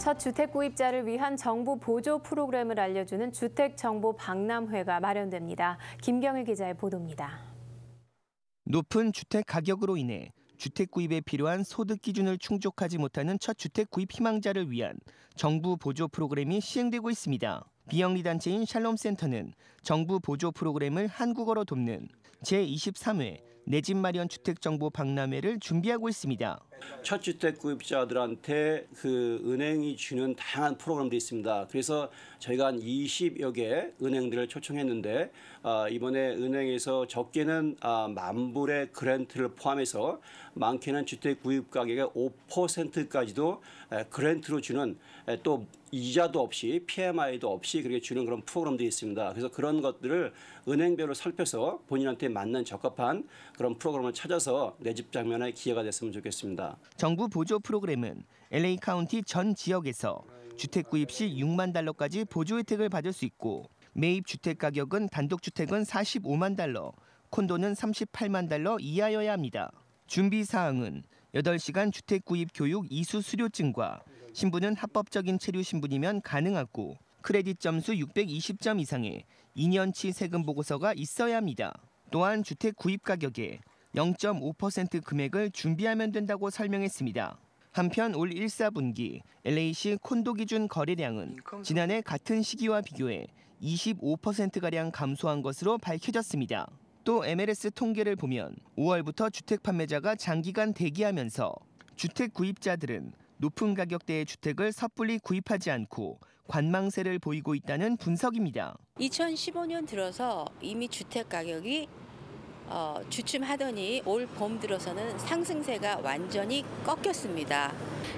첫 주택 구입자를 위한 정부 보조 프로그램을 알려주는 주택정보박람회가 마련됩니다. 김경일 기자의 보도입니다. 높은 주택 가격으로 인해 주택 구입에 필요한 소득 기준을 충족하지 못하는 첫 주택 구입 희망자를 위한 정부 보조 프로그램이 시행되고 있습니다. 비영리 단체인 샬롬센터는 정부 보조 프로그램을 한국어로 돕는 제23회 내집 마련 주택 정보 박람회를 준비하고 있습니다. 첫주택 구입자들한테 그 은행이 주는 다양한 프로그램도 있습니다. 그래서 저희가 한 20여 개 은행들을 초청했는데 아, 이번에 은행에서 적게는 아, 만 불의 그랜트를 포함해서 많게는 주택 구입 가격의 5%까지도 그랜트로 주는 또 이자도 없이 PMI도 없이 그렇게 주는 그런 프로그램도 있습니다. 그래서 그런 것들을 은행별로 살펴서 본인한테 맞는 적합한 그런 프로그램을 찾아서 내 집 장면에 기여가 됐으면 좋겠습니다. 정부 보조 프로그램은 LA 카운티 전 지역에서 주택 구입 시 6만 달러까지 보조 혜택을 받을 수 있고 매입 주택 가격은 단독 주택은 45만 달러, 콘도는 38만 달러 이하여야 합니다. 준비 사항은 8시간 주택 구입 교육 이수 수료증과 신분은 합법적인 체류 신분이면 가능하고 크레딧 점수 620점 이상의 2년치 세금 보고서가 있어야 합니다. 또한 주택 구입 가격에 0.5% 금액을 준비하면 된다고 설명했습니다. 한편 올 1, 4분기 LA시 콘도 기준 거래량은 지난해 같은 시기와 비교해 25%가량 감소한 것으로 밝혀졌습니다. 또 MLS 통계를 보면 5월부터 주택 판매자가 장기간 대기하면서 주택 구입자들은 높은 가격대의 주택을 섣불리 구입하지 않고 관망세를 보이고 있다는 분석입니다. 2015년 들어서 이미 주택 가격이 어, 주춤하더니 올 봄 들어서는 상승세가 완전히 꺾였습니다.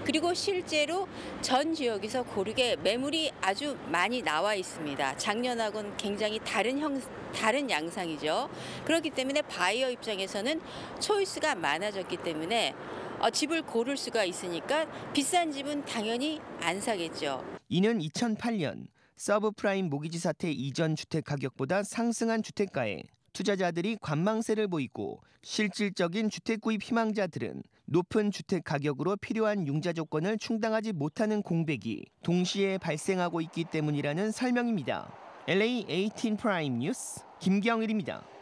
그리고 실제로 전 지역에서 고르게 매물이 아주 많이 나와 있습니다. 작년하고는 굉장히 다른 형, 다른 양상이죠. 그렇기 때문에 바이어 입장에서는 초이스가 많아졌기 때문에 어, 집을 고를 수가 있으니까 비싼 집은 당연히 안 사겠죠. 이는 2008년 서브프라임 모기지 사태 이전 주택 가격보다 상승한 주택가에 투자자들이 관망세를 보이고 실질적인 주택 구입 희망자들은 높은 주택 가격으로 필요한 융자 조건을 충당하지 못하는 공백이 동시에 발생하고 있기 때문이라는 설명입니다. LA 18 프라임 뉴스 김경일입니다.